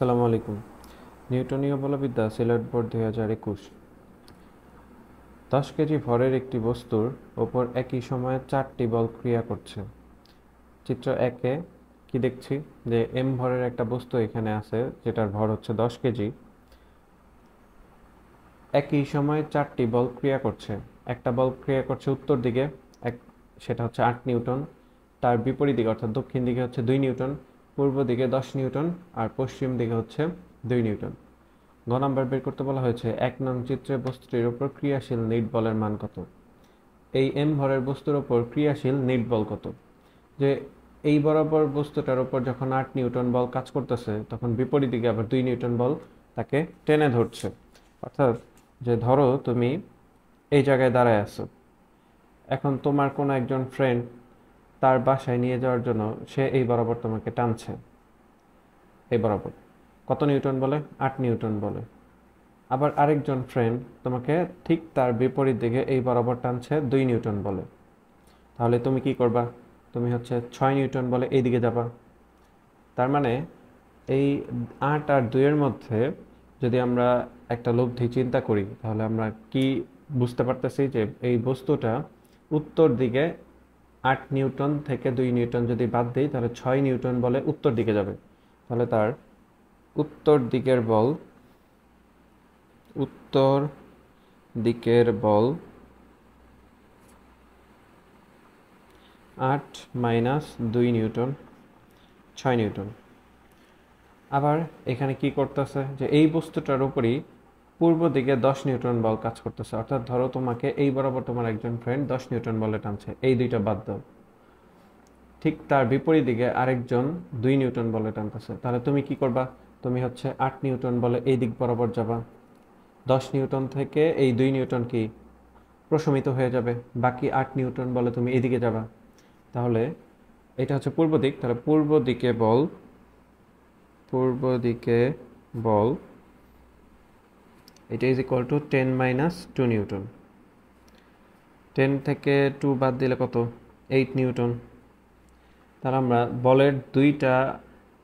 সালামু আলাইকুম নিউটনীয় বলবিদ্যা সিলেট বোর্ড দুই হাজার একুশ দশ কেজি ভরের একটি বস্তুর ওপর একই সময়ে চারটি বল ক্রিয়া করছে চিত্র একে কি দেখছি যে এম ভরের একটা বস্তু এখানে আছে যেটার ভর হচ্ছে দশ কেজি একই সময়ে চারটি বল ক্রিয়া করছে একটা বল ক্রিয়া করছে উত্তর দিকে এক সেটা হচ্ছে আট নিউটন তার বিপরীত দিকে অর্থাৎ দক্ষিণ দিকে হচ্ছে দুই নিউটন পূর্ব দিকে দশ নিউটন আর পশ্চিম দিকে হচ্ছে দুই নিউটন গ নাম্বার বের করতে বলা হয়েছে এক নং চিত্রে বস্তুটির ওপর ক্রিয়াশীল নেট বলের মান কত এই এম ভরের বস্তুর ওপর ক্রিয়াশীল নেট বল কত যে এই বরাবর বস্তুটার ওপর যখন আট নিউটন বল কাজ করতেছে তখন বিপরীত দিকে আবার দুই নিউটন বল তাকে টেনে ধরছে অর্থাৎ যে ধরো তুমি এই জায়গায় দাঁড়ায় আছো এখন তোমার কোনো একজন ফ্রেন্ড তার বাসায় নিয়ে যাওয়ার জন্য সে এই বরাবর তোমাকে টানছে এই বরাবর কত নিউটন বলে আট নিউটন বলে আবার আরেকজন ফ্রেন্ড তোমাকে ঠিক তার বিপরীত দিকে এই বরাবর টানছে দুই নিউটন বলে তাহলে তুমি কি করবা তুমি হচ্ছে ছয় নিউটন বলে এই দিকে যাবা তার মানে এই আট আর দুইয়ের মধ্যে যদি আমরা একটা লব্ধি চিন্তা করি তাহলে আমরা কি বুঝতে পারতেছি যে এই বস্তুটা উত্তর দিকে আট নিউটন থেকে দুই নিউটন যদি বাদ দিই তাহলে ছয় নিউটন বলে উত্তর দিকে যাবে তাহলে তার উত্তর দিকের বল উত্তর দিকের বল আট মাইনাস দুই নিউটন ছয় নিউটন আবার এখানে কি করতেছে যে এই বস্তুটার উপরই পূর্ব দিকে দশ নিউটন বল কাজ করতেছে অর্থাৎ ধরো তোমাকে এই বরাবর তোমার একজন ফ্রেন্ড দশ নিউটন বলে টানছে এই দুইটা বাদ দাও ঠিক তার বিপরীত দিকে আরেকজন দুই নিউটন বলে টানতেছে তাহলে তুমি কি করবা তুমি হচ্ছে আট নিউটন বলে এই দিক বরাবর যাবা দশ নিউটন থেকে এই দুই নিউটন কি প্রশমিত হয়ে যাবে বাকি আট নিউটন বলে তুমি এদিকে যাবা তাহলে এটা হচ্ছে পূর্ব দিক তাহলে পূর্ব দিকে বল পূর্ব দিকে বল এটা is equal to ten minus two newton ten থেকে টু বাদ দিলে কত এইট নিউটন তার আমরা বলের দুইটা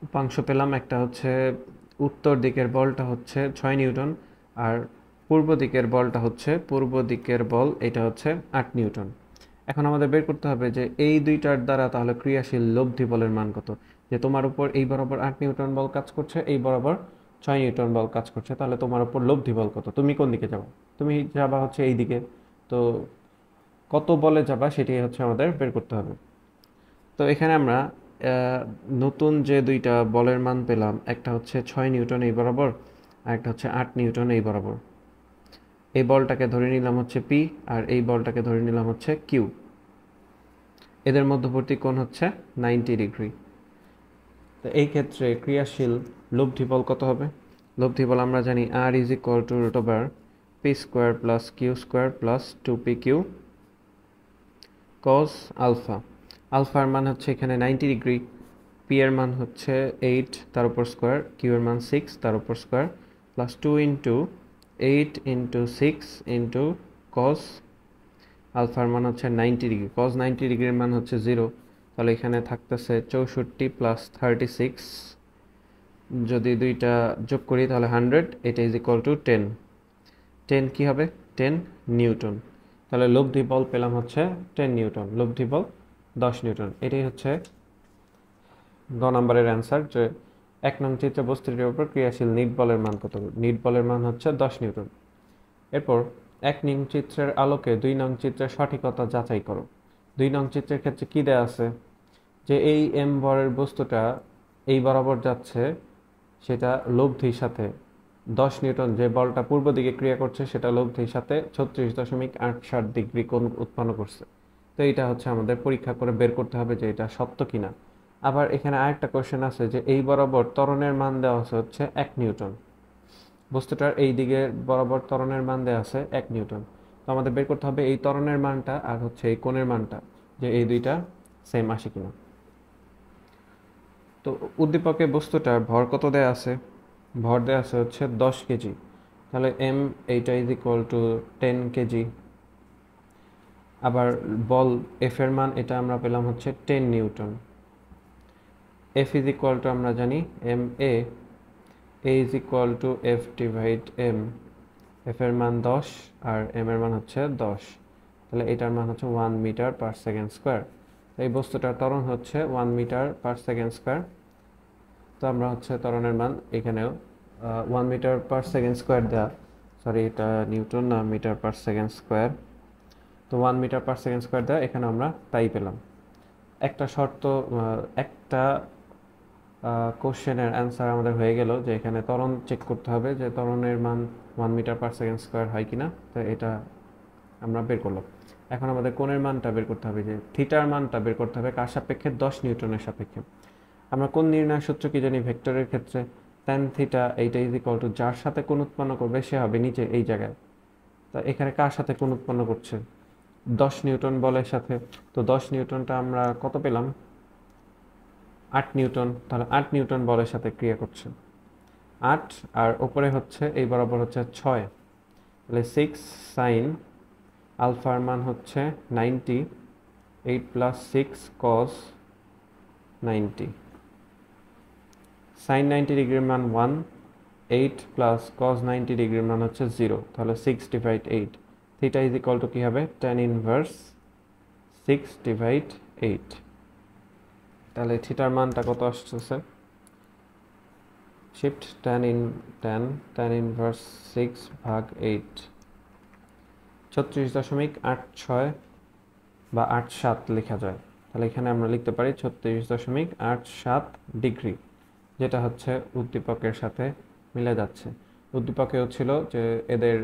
উপাংশ পেলাম একটা হচ্ছে উত্তর দিকের বলটা হচ্ছে ছয় নিউটন আর পূর্ব দিকের বলটা হচ্ছে পূর্ব দিকের বল এটা হচ্ছে আট নিউটন এখন আমাদের বের করতে হবে যে এই দুইটার দ্বারা তাহলে ক্রিয়াশীল লব্ধি বলের মান কত যে তোমার উপর এই বরাবর আট নিউটন বল কাজ করছে এই বরাবর ছয় নিউটন বল কাজ করছে তাহলে তোমার উপর লব্ধি বল কত তুমি কোন দিকে যাবো তুমি যাবা হচ্ছে এই দিকে তো কত বলে যাবা সেটি হচ্ছে আমাদের বের করতে হবে তো এখানে আমরা নতুন যে দুইটা বলের মান পেলাম একটা হচ্ছে ছয় নিউটন এই বরাবর আর একটা হচ্ছে আট নিউটন এই বরাবর এই বলটাকে ধরে নিলাম হচ্ছে পি আর এই বলটাকে ধরে নিলাম হচ্ছে কিউ এদের মধ্যবর্তী কোণ হচ্ছে নাইনটি ডিগ্রি তো এই ক্ষেত্রে ক্রিয়াশীল লব্ধি বল কত হবে লব্ধি বল আমরা জানি আর is equal to root over P square plus Q square plus two P Q cos alpha আলফার মান হচ্ছে এখানে নাইনটি ডিগ্রি পি এর মান হচ্ছে এইট তার উপর স্কোয়ার কিউ এর মান সিক্স তার উপর square plus two into eight into six into cos আলফার মান হচ্ছে নাইনটি ডিগ্রি কজ নাইনটি ডিগ্রির মান হচ্ছে জিরো তাহলে এখানে থাকতেছে চৌষট্টি প্লাস থার্টি সিক্স যদি দুইটা যোগ করি তাহলে হান্ড্রেড এটা is equal to ten ten কী হবে টেন নিউটন তাহলে লব্ধি বল পেলাম হচ্ছে টেন নিউটন লব্ধি বল দশ নিউটন এটাই হচ্ছে গ নাম্বারের অ্যান্সার যে এক নং চিত্র বস্তুটির উপর ক্রিয়াশীল নিট বলের মান কত নিট বলের মান হচ্ছে দশ নিউটন এরপর এক নিং চিত্রের আলোকে দুই নং চিত্রের সঠিকতা যাচাই করো দুই নং চিত্রের ক্ষেত্রে কী দেয়া আছে যে এই এম বরের বস্তুটা এই বরাবর যাচ্ছে সেটা লব্ধির সাথে দশ নিউটন যে বলটা পূর্ব দিকে ক্রিয়া করছে সেটা লব্ধির সাথে ছত্রিশ দশমিক আট ষাট ডিগ্রি কোণ উৎপন্ন করছে তো এটা হচ্ছে আমাদের পরীক্ষা করে বের করতে হবে যে এটা সত্য কিনা আবার এখানে আরেকটা কোয়েশ্চেন আছে যে এই বরাবর ত্বরণের মান দেওয়া আছে হচ্ছে এক নিউটন বস্তুটার এই দিকে বরাবর ত্বরণের মান দেওয়া আছে এক নিউটন তো আমাদের বের করতে হবে এই তরণের মানটা আর হচ্ছে এই কোণের মানটা যে এই দুইটা সেম আসে কিনা তো উদ্দীপকে বস্তুটার ভর কত দেয়া আছে ভর দেয়া আছে হচ্ছে দশ কেজি তাহলে এম এইটা is equal to ten K আবার বল এফের এর মান এটা আমরা পেলাম হচ্ছে ten newton F is equal to আমরা জানি M A A is equal to F divide M এফের এর মান দশ আর এম এর মান হচ্ছে দশ তাহলে এটার মান হচ্ছে one metre per second square এই বস্তুটার ত্বরণ হচ্ছে one metre per second square তো আমরা হচ্ছে ত্বরণের মান এখানেও one metre per second square দেওয়া সরি এটা নিউটন না মিটার পার সেকেন্ড স্কোয়ার তো one metre per second square দেওয়া এখানে আমরা তাই পেলাম একটা শর্ত একটা কোশ্চেনের অ্যান্সার আমাদের হয়ে গেল যে এখানে ত্বরণ চেক করতে হবে যে ত্বরণের মান one metre per second square হয় কি না তো এটা আমরা বের করলাম এখন আমাদের কোণের মানটা বের করতে হবে যে থিটার মানটা বের করতে হবে কার সাপেক্ষে দশ নিউটনের সাপেক্ষে আমরা কোন নির্ণয় সূত্র কি জানি ভেক্টরের ক্ষেত্রে ট্যান থিটা এইটা ইজ ইকাল টু যার সাথে কোন উৎপন্ন করবে সে হবে নিচে এই জায়গায় তা এখানে কার সাথে কোন উৎপন্ন করছে দশ নিউটন বলের সাথে তো দশ নিউটনটা আমরা কত পেলাম আট নিউটন তাহলে আট নিউটন বলের সাথে ক্রিয়া করছে আট আর ওপরে হচ্ছে এই বরাবর হচ্ছে ছয় তাহলে সিক্স সাইন আলফার মান হচ্ছে ninety eight plus six cos ninety sine ninety ডিগ্রির মান one eight plus cos ninety ডিগ্রির মান হচ্ছে জিরো তাহলে six divide eight theta is equal to কী হবে tan inverse six divide eight তাহলে থিটার মানটা কত আসছে shift tan in tan tan inverse six ভাগ এইট ছত্রিশ দশমিক আট ছয় বা আট সাত লেখা যায় তাহলে এখানে আমরা লিখতে পারি ছত্রিশ দশমিক আট সাত ডিগ্রি যেটা হচ্ছে উদ্দীপকের সাথে মিলে যাচ্ছে উদ্দীপকেও ছিল যে এদের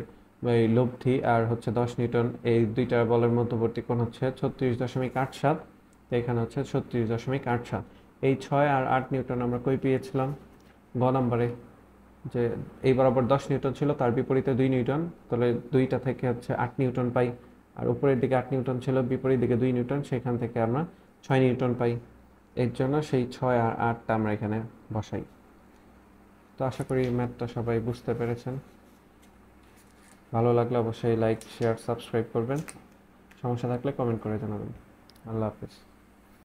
এই লব্ধি আর হচ্ছে দশ নিউটন এই দুইটা বলের মধ্যবর্তী কোণ হচ্ছে ছত্রিশ দশমিক আট সাত এখানে হচ্ছে ছত্রিশ দশমিক আট সাত এই ছয় আর আট নিউটন আমরা কই পেয়েছিলাম গ নম্বরে যে এই বরাবর দশ নিউটন ছিল তার বিপরীতে দুই নিউটন তাহলে দুইটা থেকে হচ্ছে আট নিউটন পাই আর উপরের দিকে আট নিউটন ছিল বিপরীত দিকে দুই নিউটন সেখান থেকে আমরা ছয় নিউটন পাই এর জন্য সেই ছয় আর আটটা আমরা এখানে বসাই তো আশা করি ম্যাথটা সবাই বুঝতে পেরেছেন ভালো লাগলে অবশ্যই লাইক শেয়ার সাবস্ক্রাইব করবেন সমস্যা থাকলে কমেন্ট করে জানাবেন আল্লাহ হাফিজ